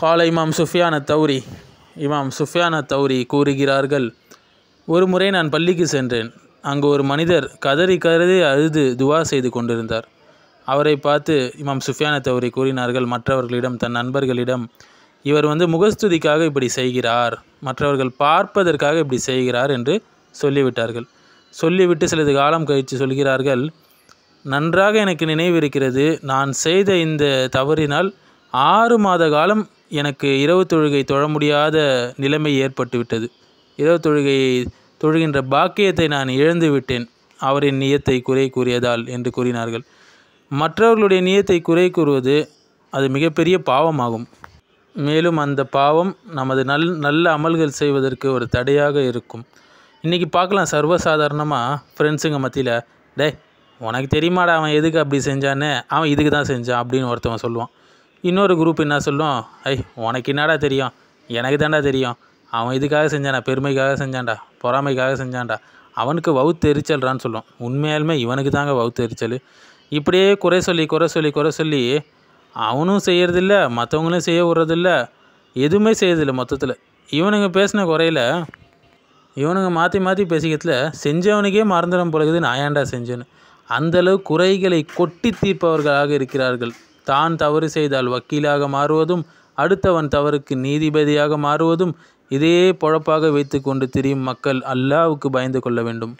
கால இமாம் சுஃபியான தௌரி இமாம் சுஃபியான தௌரி கூறுகிறார்கள் ஒரு முறை நான் பள்ளிக்கு சென்றேன் அங்கு ஒரு மனிதர் கதறி கதறி அழுது துவா செய்து கொண்டிருந்தார் அவரை பார்த்து இமாம் சுஃபியான தௌரி கூறினார்கள் மற்றவர்களிடம் தன் நண்பர்களிடம் இவர் வந்து முகஸ்துதிக்காக இப்படி செய்கிறார் மற்றவர்கள் பார்ப்பதற்காக இப்படி செய்கிறார் என்று சொல்லிவிட்டார்கள் சொல்லிவிட்டு சிலது காலம் கழித்து சொல்கிறார்கள் நன்றாக எனக்கு நினைவிருக்கிறது நான் செய்த இந்த தவறினால் ஆறு மாத காலம் எனக்கு இரவு தொழுகை தொழ முடியாத நிலைமை ஏற்பட்டுவிட்டது இரவு தொழுகையை தொழுகின்ற பாக்கியத்தை நான் இழந்து விட்டேன் அவரின் நியத்தை குறை கூறியதால் என்று கூறினார்கள் மற்றவர்களுடைய நியத்தை குறை கூறுவது அது மிகப்பெரிய பாவமாகும் மேலும் அந்த பாவம் நமது நல் நல்ல அமல்கள் செய்வதற்கு ஒரு தடையாக இருக்கும் இன்றைக்கி பார்க்கலாம் சர்வசாதாரணமாக ஃப்ரெண்ட்ஸுங்க மத்தியில் டே உனக்கு தெரியுமாடா அவன் எதுக்கு அப்படி செஞ்சான்னு அவன் இதுக்கு தான் செஞ்சான் அப்படின்னு ஒருத்தவன் சொல்லுவான் இன்னொரு குரூப் என்ன சொல்லும் ஐய் உனக்கு என்னடா தெரியும் எனக்கு தாண்டா தெரியும் அவன் இதுக்காக செஞ்சானா பெருமைக்காக செஞ்சான்டா பொறாமைக்காக செஞ்சான்டா அவனுக்கு வவுத்து எரிச்சல்றான்னு சொல்லும் உண்மையாலுமே இவனுக்கு தாங்க வவுத்து எரிச்சல் இப்படியே குறை சொல்லி குறை சொல்லி குறை சொல்லி அவனும் செய்கிறதில்ல மற்றவங்களும் செய்ய விட்றதில்ல எதுவுமே செய்யறதில்லை மொத்தத்தில் இவனுங்க பேசின குறையில் இவனுங்க மாற்றி மாற்றி பேசிக்கிறதுல செஞ்சவனுக்கே மறந்துடும் பொழுது நான் ஏன்டா செஞ்சேன்னு அந்தளவு குறைகளை கொட்டி தீர்ப்பவர்களாக இருக்கிறார்கள் தான் தவறு செய்தால் வக்கீலாக மாறுவதும் அடுத்தவன் தவறுக்கு நீதிபதியாக மாறுவதும் இதையே பொழப்பாக வைத்து கொண்டு திரியும் மக்கள் அல்லாவுக்கு பயந்து கொள்ள வேண்டும்